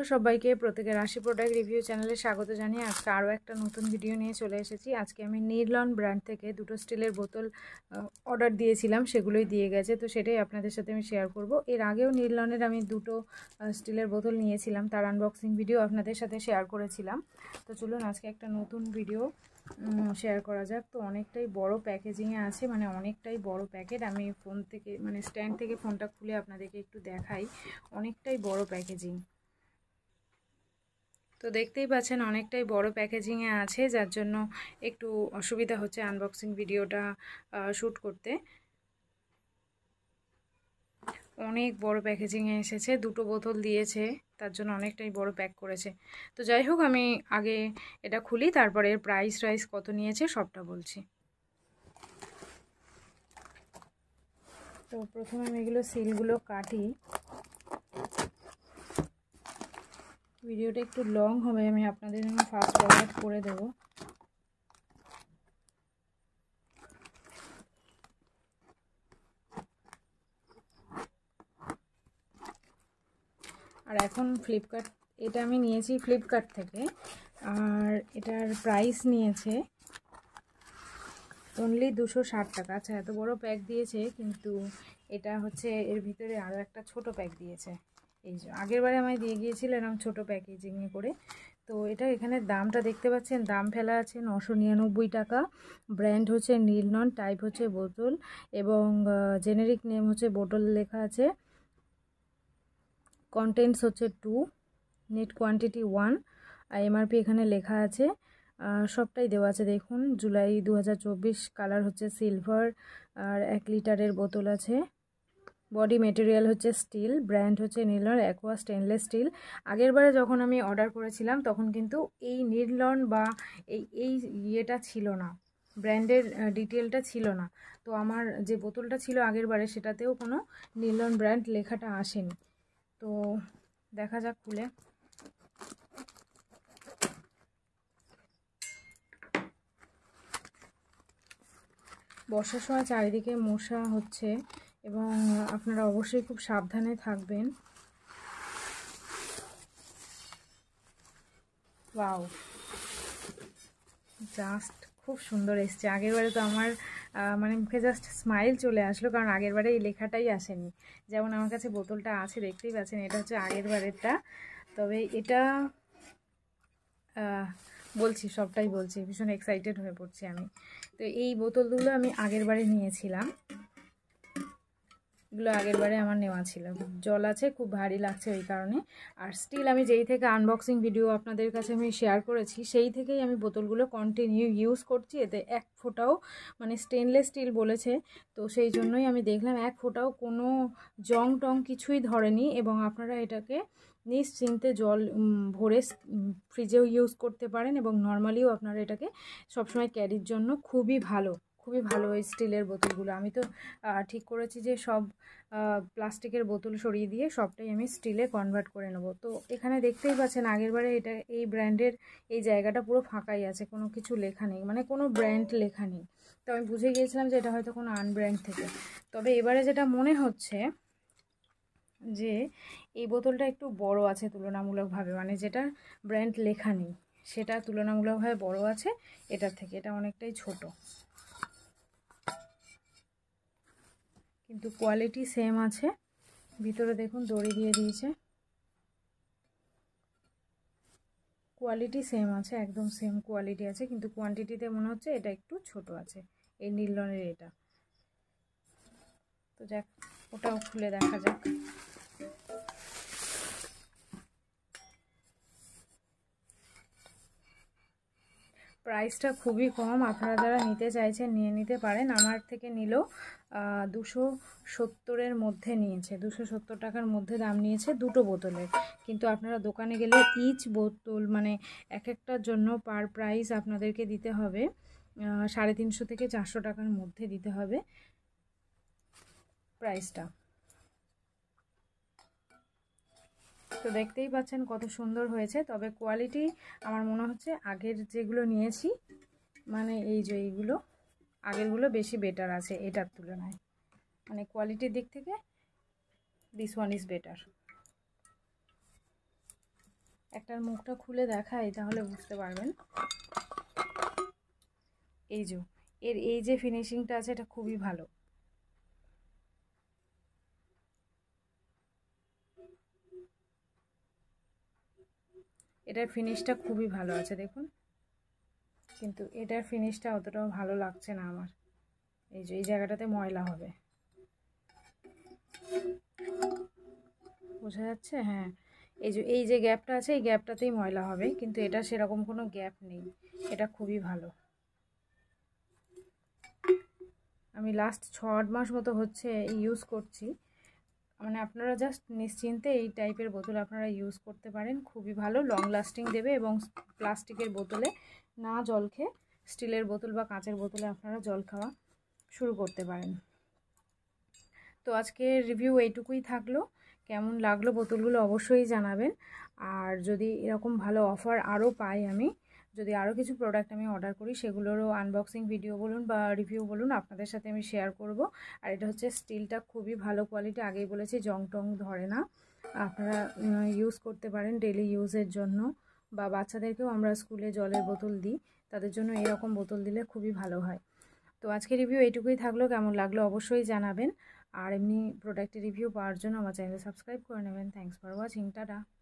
hello সবাইকে প্রত্যেকের রাশি প্রোডাক্ট রিভিউ চ্যানেলে স্বাগত জানিয়ে আজকে আরও একটা নতুন ভিডিও নিয়ে চলে এসেছি আজকে আমি নির্লন ব্র্যান্ড থেকে দুটো স্টিলের বোতল অর্ডার দিয়েছিলাম সেগুলোই দিয়ে গেছে তো সেটাই আপনাদের সাথে আমি শেয়ার করব এর আগেও নির্লনের আমি দুটো স্টিলের বোতল নিয়েছিলাম তার আনবক্সিং ভিডিও আপনাদের সাথে শেয়ার করেছিলাম তো চলুন আজকে একটা নতুন ভিডিও শেয়ার করা যাক তো অনেকটাই বড় প্যাকেজিংয়ে আছে মানে অনেকটাই বড় প্যাকেট আমি ফোন থেকে মানে স্ট্যান্ড থেকে ফোনটা খুলে আপনাদেরকে একটু দেখাই অনেকটাই বড় প্যাকেজিং তো দেখতেই পাচ্ছেন অনেকটাই বড় প্যাকেজিংয়ে আছে যার জন্য একটু অসুবিধা হচ্ছে আনবক্সিং ভিডিওটা শ্যুট করতে অনেক বড় প্যাকেজিংয়ে এসেছে দুটো বোতল দিয়েছে তার জন্য অনেকটাই বড় প্যাক করেছে তো যাই হোক আমি আগে এটা খুলি তারপরে এর প্রাইস রাইস কত নিয়েছে সবটা বলছি তো প্রথমে আমি এগুলো সিলগুলো কাটি ভিডিওটা একটু লং হবে আমি আপনাদের জন্য ফাস্ট ফরওয়ার্ড করে দেব আর এখন ফ্লিপকার্ট এটা আমি নিয়েছি ফ্লিপকার্ট থেকে আর এটার প্রাইস নিয়েছে অনলি দুশো ষাট টাকা আচ্ছা এত বড় প্যাক দিয়েছে কিন্তু এটা হচ্ছে এর ভিতরে আরও একটা ছোট প্যাক দিয়েছে এই যে আগের বারে আমায় দিয়ে গিয়েছিল এরকম ছোটো প্যাকেজিংয়ে করে তো এটা এখানে দামটা দেখতে পাচ্ছেন দাম ফেলা আছে নশো নিরানব্বই টাকা ব্র্যান্ড হচ্ছে নীলনন টাইপ হচ্ছে বোতল এবং জেনেরিক নেম হচ্ছে বোতল লেখা আছে কন্টেন্টস হচ্ছে টু নেট কোয়ান্টিটি ওয়ান আর এমআরপি এখানে লেখা আছে সবটাই দেওয়া আছে দেখুন জুলাই দু কালার হচ্ছে সিলভার আর এক লিটারের বোতল আছে বডি মেটেরিয়াল হচ্ছে স্টিল ব্র্যান্ড হচ্ছে নীলন অ্যাকোয়া স্টেনলেস স্টিল আগেরবারে যখন আমি অর্ডার করেছিলাম তখন কিন্তু এই নীলন বা এই এই ইয়েটা ছিল না ব্র্যান্ডের ডিটেলটা ছিল না তো আমার যে বোতলটা ছিল আগেরবারে সেটাতেও কোনো নীলন ব্র্যান্ড লেখাটা আসেনি তো দেখা যাক খুলে বর্ষার সময় চারিদিকে মশা হচ্ছে এবং আপনারা অবশ্যই খুব সাবধানে থাকবেন ওয়াও জাস্ট খুব সুন্দর এসছে আগেরবারে তো আমার মানে মুখে জাস্ট স্মাইল চলে আসলো কারণ আগেরবারে এই লেখাটাই আসেনি যেমন আমার কাছে বোতলটা আছে দেখতেই পাচ্ছেন এটা হচ্ছে আগেরবারেরটা তবে এটা বলছি সবটাই বলছি ভীষণ এক্সাইটেড হয়ে পড়ছি আমি তো এই বোতলগুলো আমি আগেরবারে নিয়েছিলাম এগুলো আগেরবারে আমার নেওয়া ছিল জল আছে খুব ভারী লাগছে ওই কারণে আর স্টিল আমি যেই থেকে আনবক্সিং ভিডিও আপনাদের কাছে আমি শেয়ার করেছি সেই থেকেই আমি বোতলগুলো কন্টিনিউ ইউজ করছি এতে এক ফোঁটাও মানে স্টেনলেস স্টিল বলেছে তো সেই জন্যই আমি দেখলাম এক ফোঁটাও কোনো জং টং কিছুই ধরেনি এবং আপনারা এটাকে নিশ্চিন্তে জল ভরে ফ্রিজেও ইউজ করতে পারেন এবং নর্মালিও আপনারা এটাকে সবসময় ক্যারির জন্য খুবই ভালো খুবই ভালো ওই স্টিলের বোতলগুলো আমি তো ঠিক করেছি যে সব প্লাস্টিকের বোতল সরিয়ে দিয়ে সবটাই আমি স্টিলে কনভার্ট করে নেব তো এখানে দেখতেই পাচ্ছেন আগেরবারে এটা এই ব্র্যান্ডের এই জায়গাটা পুরো ফাঁকাই আছে কোনো কিছু লেখা নেই মানে কোনো ব্র্যান্ড লেখা নেই তো আমি বুঝে গিয়েছিলাম যে এটা হয়তো কোনো আনব্র্যান্ড থেকে তবে এবারে যেটা মনে হচ্ছে যে এই বোতলটা একটু বড় আছে তুলনামূলকভাবে মানে যেটা ব্র্যান্ড লেখা নেই সেটা তুলনামূলকভাবে বড় আছে এটার থেকে এটা অনেকটাই ছোট কিন্তু কোয়ালিটি সেম আছে ভিতরে দেখুন দড়ি দিয়ে দিয়েছে কোয়ালিটি সেম আছে একদম সেম কোয়ালিটি আছে কিন্তু কোয়ান্টিটিতে মনে হচ্ছে এটা একটু ছোট আছে এই নীল রঙের এটা তো যাক ওটাও খুলে দেখা যাক প্রাইসটা খুবই কম আপনারা যারা নিতে চাইছেন নিয়ে নিতে পারেন আমার থেকে নিল দুশো সত্তরের মধ্যে নিয়েছে দুশো সত্তর টাকার মধ্যে দাম নিয়েছে দুটো বোতলের কিন্তু আপনারা দোকানে গেলে ইচ বোতল মানে এক একটার জন্য পার প্রাইস আপনাদেরকে দিতে হবে সাড়ে তিনশো থেকে চারশো টাকার মধ্যে দিতে হবে প্রাইসটা তো দেখতেই পাচ্ছেন কত সুন্দর হয়েছে তবে কোয়ালিটি আমার মনে হচ্ছে আগের যেগুলো নিয়েছি মানে এই যে এইগুলো আগেরগুলো বেশি বেটার আছে এটার তুলনায় মানে কোয়ালিটির দিক থেকে দিস ওয়ান ইজ বেটার একটার মুখটা খুলে দেখাই তাহলে বুঝতে পারবেন এই যে এর এই যে ফিনিশিংটা আছে এটা খুবই ভালো এটার ফিনিশটা খুবই ভালো আছে দেখুন কিন্তু এটার ফিনিশটা অতটাও ভালো লাগছে না আমার এই যে এই জায়গাটাতে ময়লা হবে বোঝা যাচ্ছে হ্যাঁ এই যে এই যে গ্যাপটা আছে এই গ্যাপটাতেই ময়লা হবে কিন্তু এটা সেরকম কোনো গ্যাপ নেই এটা খুবই ভালো আমি লাস্ট ছ আট মাস মতো হচ্ছে ইউজ করছি মানে আপনারা জাস্ট নিশ্চিন্তে এই টাইপের বোতল আপনারা ইউজ করতে পারেন খুবই ভালো লং লাস্টিং দেবে এবং প্লাস্টিকের বোতলে না জল খেয়ে স্টিলের বোতল বা কাঁচের বোতলে আপনারা জল খাওয়া শুরু করতে পারেন তো আজকে রিভিউ এইটুকুই থাকলো কেমন লাগলো বোতলগুলো অবশ্যই জানাবেন আর যদি এরকম ভালো অফার আরও পাই আমি যদি আরও কিছু প্রোডাক্ট আমি অর্ডার করি সেগুলোরও আনবক্সিং ভিডিও বলুন বা রিভিউ বলুন আপনাদের সাথে আমি শেয়ার করব আর এটা হচ্ছে স্টিলটা খুবই ভালো কোয়ালিটি আগেই বলেছি জং টং ধরে না আপনারা ইউজ করতে পারেন ডেলি ইউজের জন্য বা বাচ্চাদেরকেও আমরা স্কুলে জলের বোতল দিই তাদের জন্য এরকম বোতল দিলে খুবই ভালো হয় তো আজকে রিভিউ এইটুকুই থাকলো কেমন লাগলো অবশ্যই জানাবেন আর এমনি প্রোডাক্টের রিভিউ পাওয়ার জন্য আমার চ্যানেল সাবস্ক্রাইব করে নেবেন থ্যাংকস ফর ওয়াচিং টাটা